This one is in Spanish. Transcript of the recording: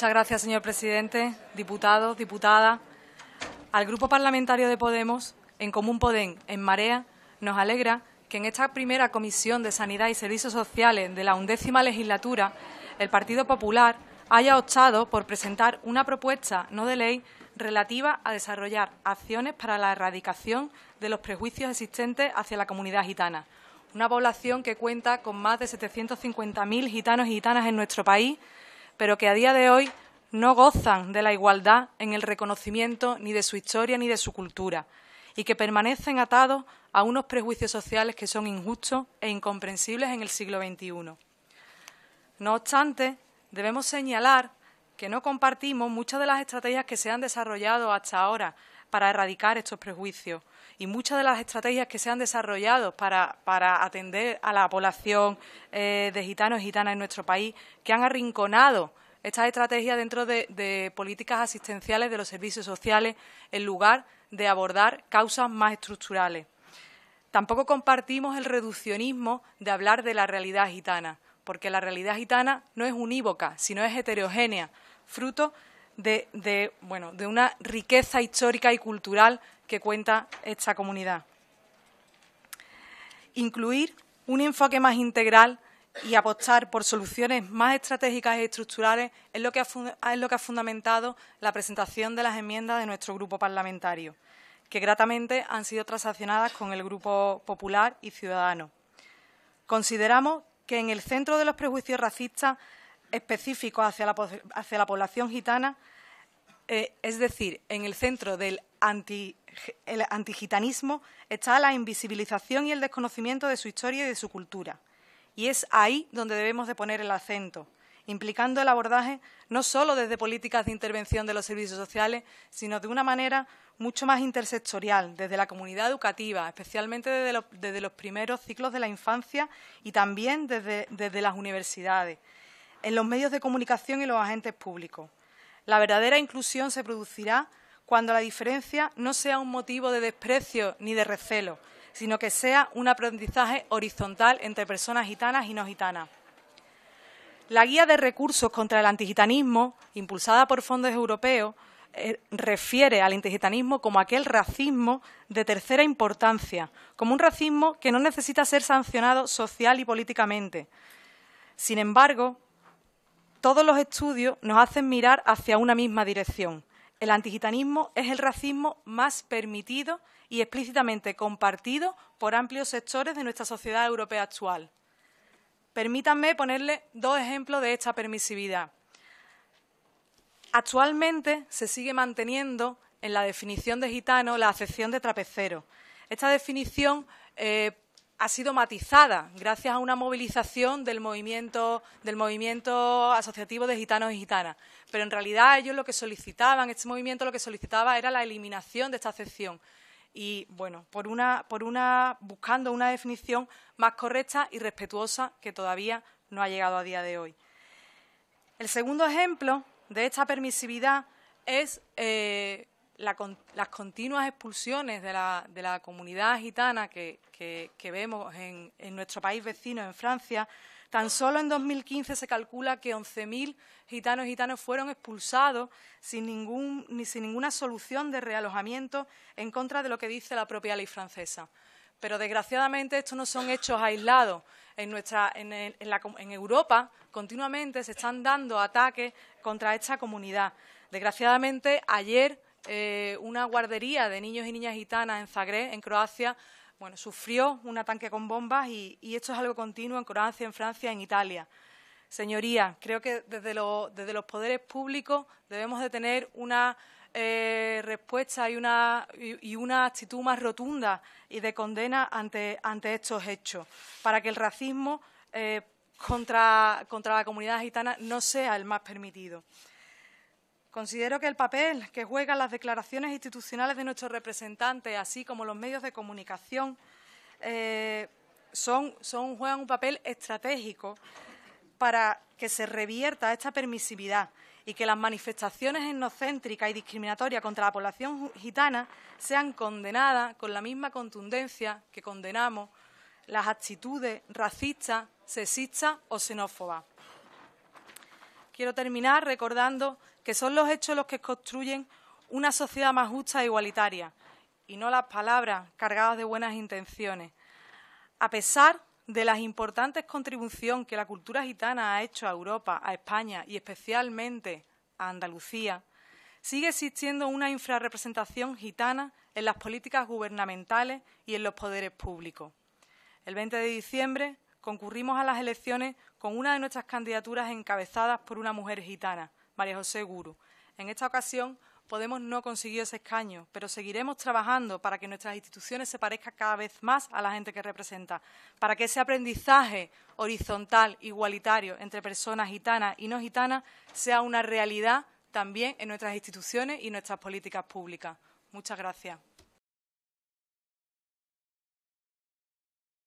Muchas gracias, señor presidente, diputados, diputadas. Al Grupo Parlamentario de Podemos, en Común Podem, en Marea, nos alegra que en esta primera Comisión de Sanidad y Servicios Sociales de la undécima legislatura, el Partido Popular haya optado por presentar una propuesta no de ley relativa a desarrollar acciones para la erradicación de los prejuicios existentes hacia la comunidad gitana, una población que cuenta con más de 750.000 gitanos y gitanas en nuestro país pero que a día de hoy no gozan de la igualdad en el reconocimiento ni de su historia ni de su cultura, y que permanecen atados a unos prejuicios sociales que son injustos e incomprensibles en el siglo XXI. No obstante, debemos señalar que no compartimos muchas de las estrategias que se han desarrollado hasta ahora para erradicar estos prejuicios, y muchas de las estrategias que se han desarrollado para, atender a la población eh, de gitanos y gitanas en nuestro país, que han arrinconado estas estrategias dentro de, de políticas asistenciales de los servicios sociales en lugar de abordar causas más estructurales. Tampoco compartimos el reduccionismo de hablar de la realidad gitana, porque la realidad gitana no es unívoca, sino es heterogénea, fruto de, bueno, de una riqueza histórica y cultural que cuenta esta comunidad. Incluir un enfoque más integral y apostar por soluciones más estratégicas y e estructurales es lo, que ha, es lo que ha fundamentado la presentación de las enmiendas de nuestro grupo parlamentario, que gratamente han sido transaccionadas con el Grupo Popular y ciudadano Consideramos que en el centro de los prejuicios racistas específicos hacia la, hacia la población gitana, eh, es decir, en el centro del anti, el antigitanismo está la invisibilización y el desconocimiento de su historia y de su cultura. Y es ahí donde debemos de poner el acento, implicando el abordaje no solo desde políticas de intervención de los servicios sociales, sino de una manera mucho más intersectorial, desde la comunidad educativa, especialmente desde los, primeros ciclos de la infancia y también desde las universidades en los medios de comunicación y los agentes públicos. La verdadera inclusión se producirá cuando la diferencia no sea un motivo de desprecio ni de recelo, sino que sea un aprendizaje horizontal entre personas gitanas y no gitanas. La guía de recursos contra el antigitanismo, impulsada por fondos europeos, eh, refiere al antigitanismo como aquel racismo de tercera importancia, como un racismo que no necesita ser sancionado social y políticamente. Sin embargo, todos los estudios nos hacen mirar hacia una misma dirección. El antigitanismo es el racismo más permitido y explícitamente compartido por amplios sectores de nuestra sociedad europea actual. Permítanme ponerle dos ejemplos de esta permisividad. Actualmente se sigue manteniendo en la definición de gitano la acepción de trapecero. Esta definición eh, ha sido matizada gracias a una movilización del movimiento, asociativo de gitanos y gitanas. Pero en realidad ellos lo que solicitaban, este movimiento lo que solicitaba era la eliminación de esta excepción Y bueno, por una, buscando una definición más correcta y respetuosa que todavía no ha llegado a día de hoy. El segundo ejemplo de esta permisividad es eh, las continuas expulsiones de la, de la comunidad gitana que, vemos en, en, nuestro país vecino, en Francia, tan solo en 2015 se calcula que 11.000 gitanos gitanos fueron expulsados sin, ningún, ni sin ninguna solución de realojamiento en contra de lo que dice la propia ley francesa. Pero desgraciadamente estos no son hechos aislados. En, nuestra, en, en Europa continuamente se están dando ataques contra esta comunidad. Desgraciadamente ayer eh, una guardería de niños y niñas gitanas en Zagreb, en Croacia, bueno, sufrió un ataque con bombas y, esto es algo continuo en Croacia, en Francia, en Italia. Señorías, creo que desde, los poderes públicos debemos de tener una eh, respuesta y una, actitud más rotunda y de condena ante, estos hechos, para que el racismo eh, contra la comunidad gitana no sea el más permitido. Considero que el papel que juegan las declaraciones institucionales de nuestros representantes, así como los medios de comunicación, eh, juegan un papel estratégico para que se revierta esta permisividad y que las manifestaciones etnocéntricas y discriminatorias contra la población gitana sean condenadas con la misma contundencia que condenamos las actitudes racistas, sexistas o xenófobas. Quiero terminar recordando que son los hechos los que construyen una sociedad más justa e igualitaria, y no las palabras cargadas de buenas intenciones. A pesar de las importantes contribuciones que la cultura gitana ha hecho a Europa, a España y especialmente a Andalucía, sigue existiendo una infrarrepresentación gitana en las políticas gubernamentales y en los poderes públicos. El 20 de diciembre concurrimos a las elecciones con una de nuestras candidaturas encabezadas por una mujer gitana, María José Guru. En esta ocasión Podemos no conseguir ese escaño, pero seguiremos trabajando para que nuestras instituciones se parezcan cada vez más a la gente que representa, para que ese aprendizaje horizontal, igualitario entre personas gitanas y no gitanas sea una realidad también en nuestras instituciones y nuestras políticas públicas. Muchas gracias.